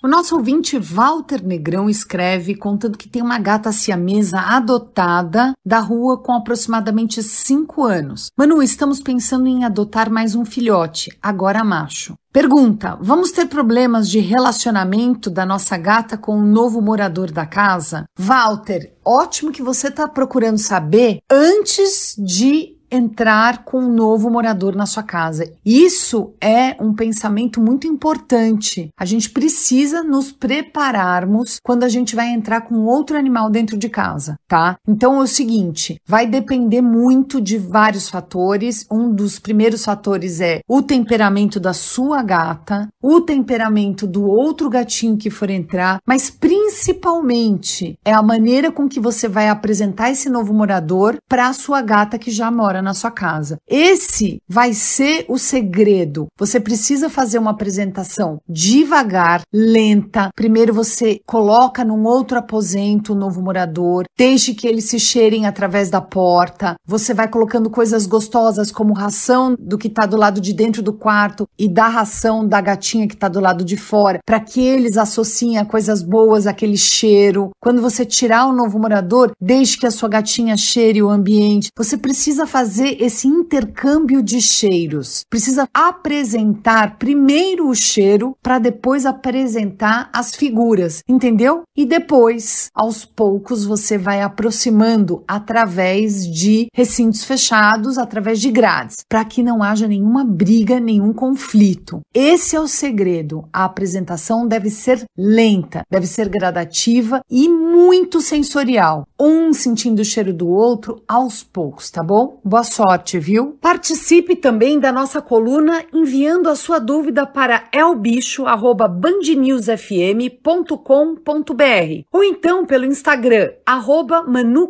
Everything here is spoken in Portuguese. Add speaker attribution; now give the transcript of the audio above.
Speaker 1: O nosso ouvinte Walter Negrão escreve contando que tem uma gata siamesa adotada da rua com aproximadamente 5 anos. Manu, estamos pensando em adotar mais um filhote, agora macho. Pergunta: Vamos ter problemas de relacionamento da nossa gata com o novo morador da casa? Walter, ótimo que você está procurando saber antes de entrar com um novo morador na sua casa. Isso é um pensamento muito importante. A gente precisa nos prepararmos quando a gente vai entrar com outro animal dentro de casa, tá? Então é o seguinte, vai depender muito de vários fatores. Um dos primeiros fatores é o temperamento da sua gata, o temperamento do outro gatinho que for entrar, mas principalmente é a maneira com que você vai apresentar esse novo morador para a sua gata que já mora na sua casa. Esse vai ser o segredo. Você precisa fazer uma apresentação devagar, lenta. Primeiro você coloca num outro aposento o novo morador, deixe que eles se cheirem através da porta. Você vai colocando coisas gostosas como ração do que está do lado de dentro do quarto e da ração da gatinha que está do lado de fora, para que eles associem a coisas boas aquele cheiro. Quando você tirar o novo morador, deixe que a sua gatinha cheire o ambiente. Você precisa fazer fazer esse intercâmbio de cheiros. Precisa apresentar primeiro o cheiro para depois apresentar as figuras, entendeu? E depois, aos poucos, você vai aproximando através de recintos fechados, através de grades, para que não haja nenhuma briga, nenhum conflito. Esse é o segredo. A apresentação deve ser lenta, deve ser gradativa e muito sensorial um sentindo o cheiro do outro aos poucos, tá bom? Boa sorte, viu? Participe também da nossa coluna enviando a sua dúvida para elbicho@bandnewsfm.com.br ou então pelo Instagram arroba Manu